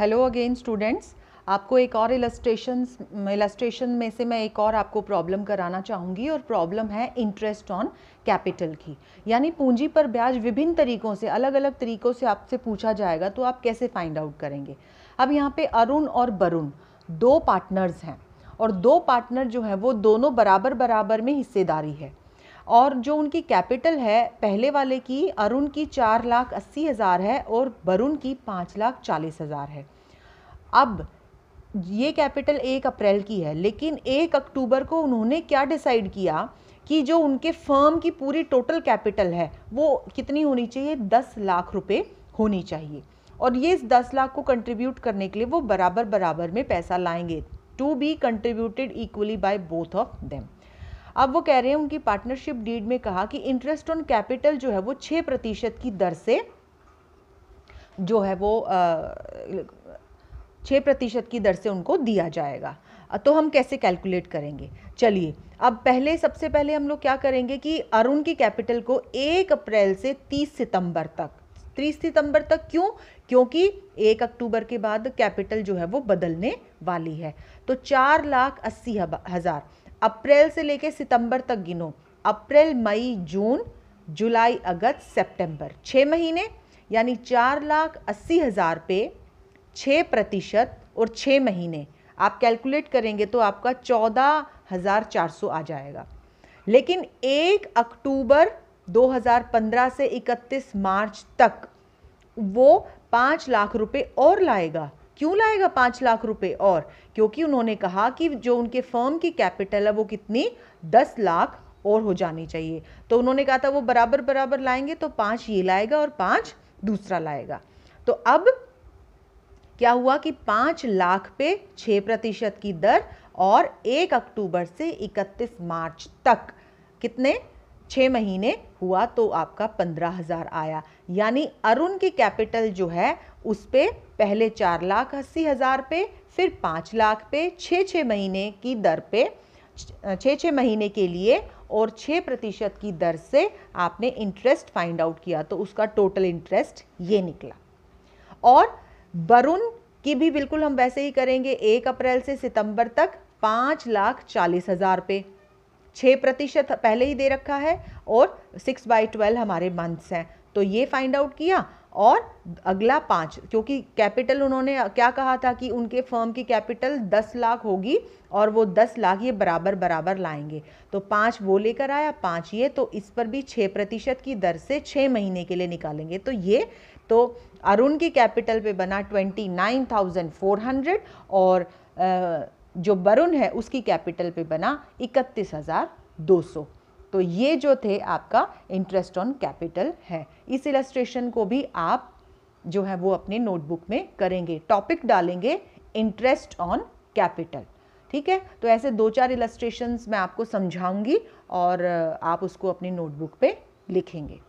hello again students आपको एक और इलस्ट्रेशन इलस्ट्रेशन में से मैं एक और आपको प्रॉब्लम कराना चाहूँगी और प्रॉब्लम है इंटरेस्ट ऑन कैपिटल की यानी पूंजी पर ब्याज विभिन्न तरीकों से अलग अलग तरीकों से आपसे पूछा जाएगा तो आप कैसे फाइंड आउट करेंगे अब यहाँ पे अरुण और वरुण दो पार्टनर्स हैं और दो पार्टनर जो हैं वो दोनों बराबर बराबर में हिस्सेदारी है और जो उनकी कैपिटल है पहले वाले की अरुण की चार लाख अस्सी हज़ार है और वरुण की पाँच लाख चालीस हज़ार है अब ये कैपिटल एक अप्रैल की है लेकिन एक अक्टूबर को उन्होंने क्या डिसाइड किया कि जो उनके फर्म की पूरी टोटल कैपिटल है वो कितनी होनी चाहिए दस लाख रुपये होनी चाहिए और ये इस दस लाख को कंट्रीब्यूट करने के लिए वो बराबर बराबर में पैसा लाएंगे to be contributed equally by both of them अब वो कह रहे हैं उनकी पार्टनरशिप डीड में कहा कि इंटरेस्ट ऑन कैपिटल जो है वो छः प्रतिशत की दर से जो है वो छः प्रतिशत की दर से उनको दिया जाएगा तो हम कैसे कैलकुलेट करेंगे चलिए अब पहले सबसे पहले हम लोग क्या करेंगे कि अरुण की कैपिटल को एक अप्रैल से तीस सितंबर तक तीस सितंबर तक क्यों क्योंकि एक अक्टूबर के बाद कैपिटल जो है वो बदलने वाली है तो चार लाख अस्सी हज़ार अप्रैल से लेकर सितंबर तक गिनो अप्रैल मई जून जुलाई अगस्त सितंबर छः महीने यानी चार लाख अस्सी हज़ार पे छः प्रतिशत और छः महीने आप कैलकुलेट करेंगे तो आपका चौदह हज़ार चार सौ आ जाएगा लेकिन एक अक्टूबर 2015 से 31 मार्च तक वो पाँच लाख रुपए और लाएगा क्यों लाएगा पाँच लाख रुपए और क्योंकि उन्होंने कहा कि जो उनके फर्म की कैपिटल है वो कितनी दस लाख और हो जानी चाहिए तो उन्होंने कहा था वो बराबर बराबर लाएंगे तो पाँच ये लाएगा और पाँच दूसरा लाएगा तो अब क्या हुआ कि पाँच लाख पे छः प्रतिशत की दर और एक अक्टूबर से इकतीस मार्च तक कितने छः महीने हुआ तो आपका पंद्रह हज़ार आया यानी अरुण की कैपिटल जो है उस पर पहले चार लाख अस्सी हज़ार पे फिर पाँच लाख पे छः छः महीने की दर पे छः छः महीने के लिए और छः प्रतिशत की दर से आपने इंटरेस्ट फाइंड आउट किया तो उसका टोटल इंटरेस्ट ये निकला और वरुण की भी बिल्कुल हम वैसे ही करेंगे एक अप्रैल से सितंबर तक पाँच लाख चालीस हज़ार पे छः प्रतिशत पहले ही दे रखा है और सिक्स बाई ट्वेल्व हमारे मंथ्स हैं तो ये फाइंड आउट किया और अगला पाँच क्योंकि कैपिटल उन्होंने क्या कहा था कि उनके फर्म की कैपिटल दस लाख होगी और वो दस लाख ये बराबर बराबर लाएंगे तो पाँच वो लेकर आया पाँच ये तो इस पर भी छः प्रतिशत की दर से छः महीने के लिए निकालेंगे तो ये तो अरुण की कैपिटल पे बना twenty nine thousand four hundred और जो वरुण है उसकी कैपिटल पे बना इकतीस हज़ार दो सौ तो ये जो थे आपका इंटरेस्ट ऑन कैपिटल है इस इलेस्ट्रेशन को भी आप जो है वो अपने नोटबुक में करेंगे टॉपिक डालेंगे इंटरेस्ट ऑन कैपिटल ठीक है तो ऐसे दो चार इलेस्ट्रेशन मैं आपको समझाऊंगी और आप उसको अपनी नोटबुक पे लिखेंगे